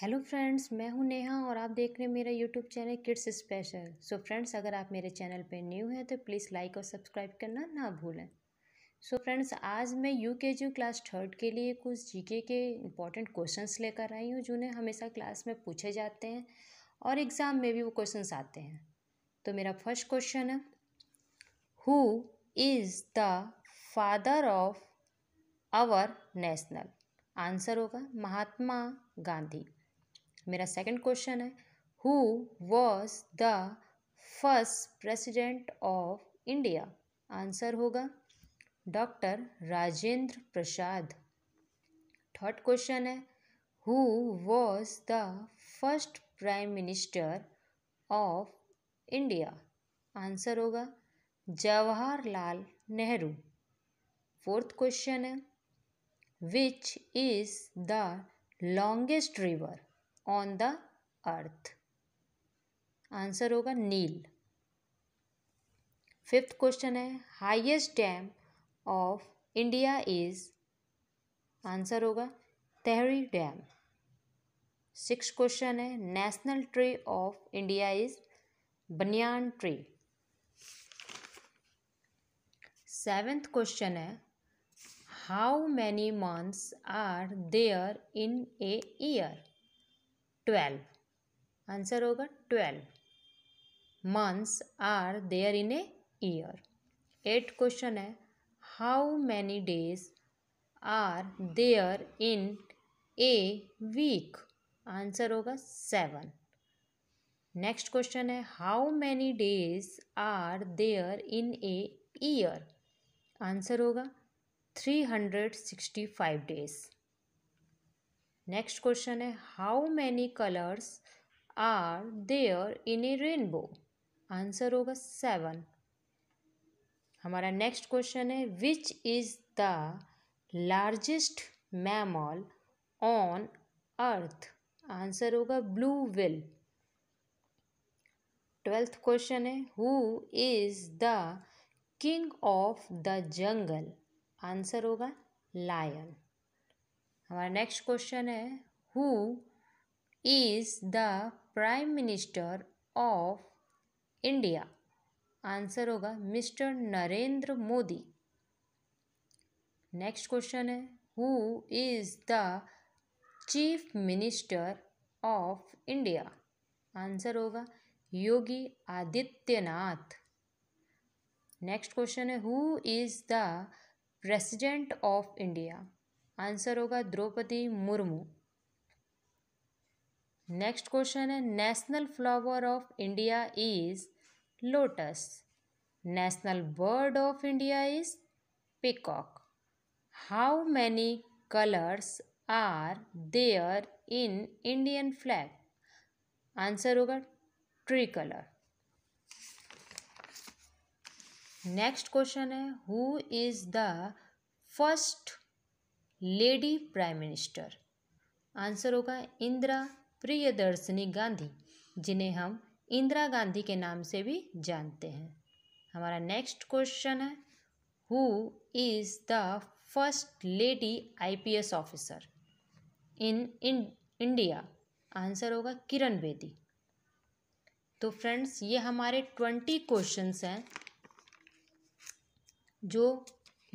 hello friends मैं हूं नेहा और आप देख रहे हैं मेरा YouTube channel kids special so friends अगर आप मेरे चैनल पर न्यू हैं तो प्लीज़ लाइक और सब्सक्राइब करना ना भूलें सो so फ्रेंड्स आज मैं यू के जी क्लास थर्ड के लिए कुछ जीके के इंपॉर्टेंट क्वेश्चंस लेकर आई हूँ जिन्हें हमेशा क्लास में पूछे जाते हैं और एग्ज़ाम में भी वो क्वेश्चन आते हैं तो मेरा फर्स्ट क्वेश्चन है who is the father of our national answer होगा महात्मा गांधी मेरा सेकंड क्वेश्चन है who was the first president of India answer होगा doctor Rajendra Prasad third question है who was the first prime minister of India answer होगा Jawaharlal Nehru fourth question है which is the longest river on the earth answer होगा Nile fifth question है highest dam of India is answer होगा Tehri dam six question है national tree of India is banyan tree seventh question है how many months are there in a year twelve answer होगा twelve months are there in a year eight question है how many days are there in a week answer होगा seven next question है how many days are there in a year answer होगा three hundred sixty five days next question है how many colours are there in a rainbow answer होगा seven हमारा next question है which is the largest mammal on earth answer होगा blue whale twelfth question है who is the king of the jungle answer होगा lion हमारा next question है who is the prime minister of India answer होगा mister Narendra Modi next question है who is the chief minister of India answer होगा Yogi Adityanath next question है who is the president of India answer होगा Droupadi Murmu next question है national flower of India is lotus national bird of India is peacock how many colours are there in Indian flag answer होगा three colour next question है who is the first lady prime minister answer होगा इंदिरा प्रियदर्शनी गांधी जिन्हें हम इंदिरा गांधी के नाम से भी जानते हैं हमारा नेक्स्ट क्वेश्चन है who is the first lady IPS officer in India answer होगा किरण बेदी तो फ्रेंड्स ये हमारे ट्वेंटी क्वेश्चंस हैं जो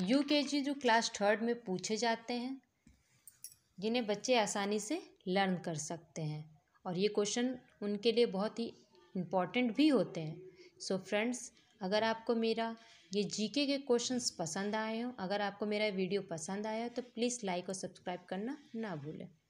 यू के जी जो क्लास थर्ड में पूछे जाते हैं जिन्हें बच्चे आसानी से लर्न कर सकते हैं और ये क्वेश्चन उनके लिए बहुत ही इम्पॉर्टेंट भी होते हैं सो so फ्रेंड्स अगर आपको मेरा ये जीके के क्वेश्चंस पसंद आए हों अगर आपको मेरा वीडियो पसंद आया हो तो प्लीज़ लाइक और सब्सक्राइब करना ना भूलें